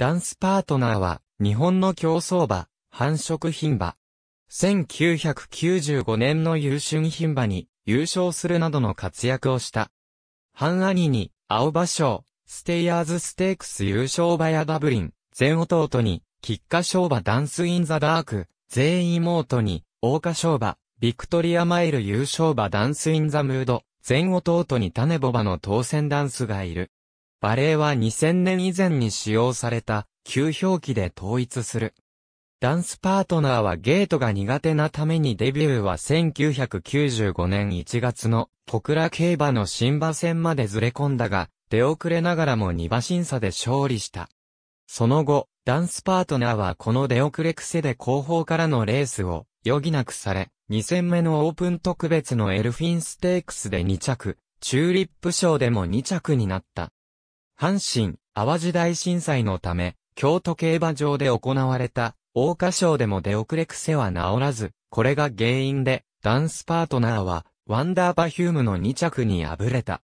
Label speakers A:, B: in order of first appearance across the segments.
A: ダンスパートナーは、日本の競争馬、繁殖品馬。1995年の優春品馬に優勝するなどの活躍をした。半兄に、青馬賞、ステイヤーズステークス優勝馬やダブリン、全弟に、喫下賞馬ダンスインザダーク、全妹に、大花賞馬、ビクトリアマイル優勝馬ダンスインザムード、全弟に種ボバの当選ダンスがいる。バレーは2000年以前に使用された旧表記で統一する。ダンスパートナーはゲートが苦手なためにデビューは1995年1月の小倉競馬の新馬戦までずれ込んだが、出遅れながらも2馬審査で勝利した。その後、ダンスパートナーはこの出遅れ癖で後方からのレースを余儀なくされ、2戦目のオープン特別のエルフィンステークスで2着、チューリップ賞でも2着になった。阪神、淡路大震災のため、京都競馬場で行われた、大花賞でも出遅れ癖は治らず、これが原因で、ダンスパートナーは、ワンダーパヒュームの2着に敗れた。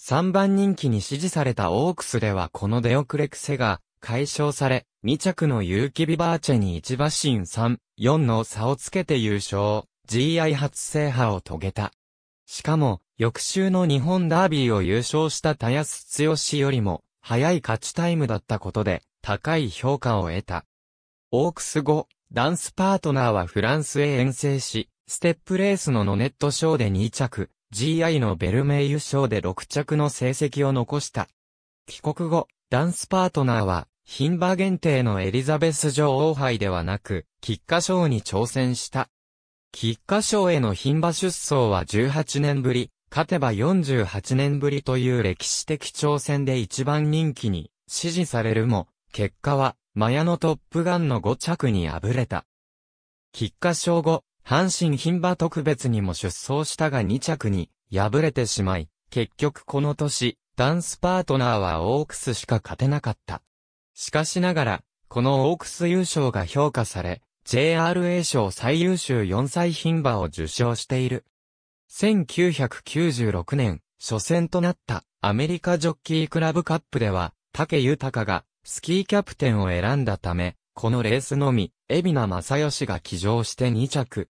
A: 3番人気に支持されたオークスではこの出遅れ癖が解消され、2着の有機ビバーチェに1馬身3、4の差をつけて優勝、GI 初制覇を遂げた。しかも、翌週の日本ダービーを優勝した田安剛よりも、早い勝ちタイムだったことで、高い評価を得た。オークス後、ダンスパートナーはフランスへ遠征し、ステップレースのノネット賞で2着、GI のベルメイユ賞で6着の成績を残した。帰国後、ダンスパートナーは、ン馬限定のエリザベス女王杯ではなく、喫下賞に挑戦した。喫下賞へのン馬出走は18年ぶり、勝てば48年ぶりという歴史的挑戦で一番人気に支持されるも、結果は、マヤのトップガンの5着に敗れた。菊花賞後、阪神牝馬特別にも出走したが2着に敗れてしまい、結局この年、ダンスパートナーはオークスしか勝てなかった。しかしながら、このオークス優勝が評価され、JRA 賞最優秀4歳牝馬を受賞している。1996年、初戦となったアメリカジョッキークラブカップでは、竹豊がスキーキャプテンを選んだため、このレースのみ、海老名正義が騎乗して2着。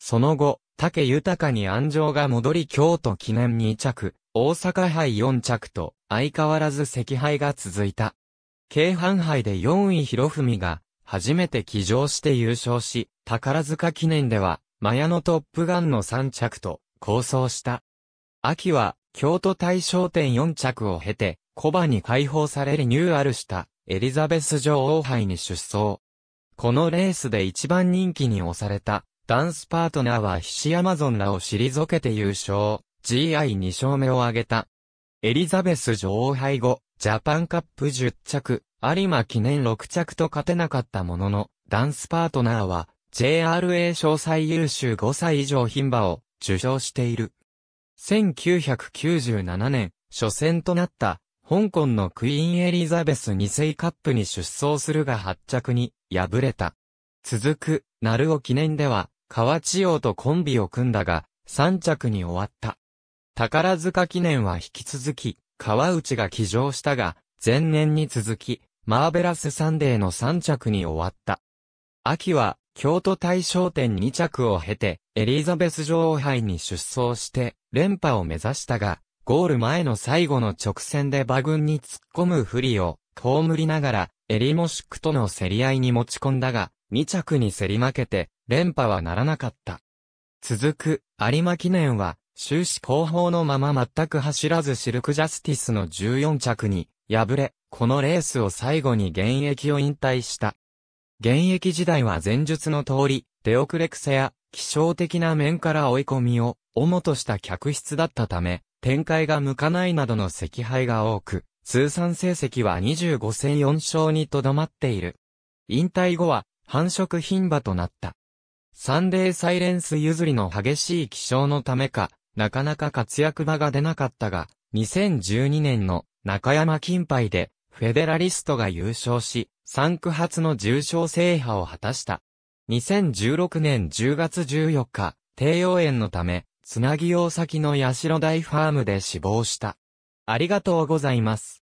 A: その後、竹豊に安城が戻り京都記念2着、大阪杯4着と、相変わらず赤杯が続いた。京阪杯で4位広文が、初めて騎乗して優勝し、宝塚記念では、マヤのトップガンの3着と、構想した。秋は、京都大商店4着を経て、小馬に解放されリニューアルしたエリザベス女王杯に出走。このレースで一番人気に押されたダンスパートナーは菱アマゾンらを退けて優勝、GI2 勝目を挙げた。エリザベス女王杯後、ジャパンカップ10着、有馬記念6着と勝てなかったものの、ダンスパートナーは JRA 詳細優秀5歳以上牝馬を受賞している。1997年、初戦となった、香港のクイーンエリザベス2世カップに出走するが発着に敗れた。続く、ナルオ記念では、河千代とコンビを組んだが、3着に終わった。宝塚記念は引き続き、川内が騎乗したが、前年に続き、マーベラスサンデーの3着に終わった。秋は、京都大賞典2着を経て、エリザベス女王杯に出走して、連覇を目指したが、ゴール前の最後の直線で馬群に突っ込む不利を、むりながら、エリモシックとの競り合いに持ち込んだが、2着に競り負けて、連覇はならなかった。続く、有馬記念は、終始後方のまま全く走らずシルクジャスティスの14着に、敗れ、このレースを最後に現役を引退した。現役時代は前述の通り、出遅れ癖や、気象的な面から追い込みを、主とした客室だったため、展開が向かないなどの赤敗が多く、通算成績は25戦4勝にとどまっている。引退後は、繁殖牝馬となった。サンデーサイレンス譲りの激しい気象のためか、なかなか活躍場が出なかったが、2012年の中山金杯で、フェデラリストが優勝し、3区発の重賞制覇を果たした。2016年10月14日、低用炎のため、つなぎ用先の代大ファームで死亡した。ありがとうございます。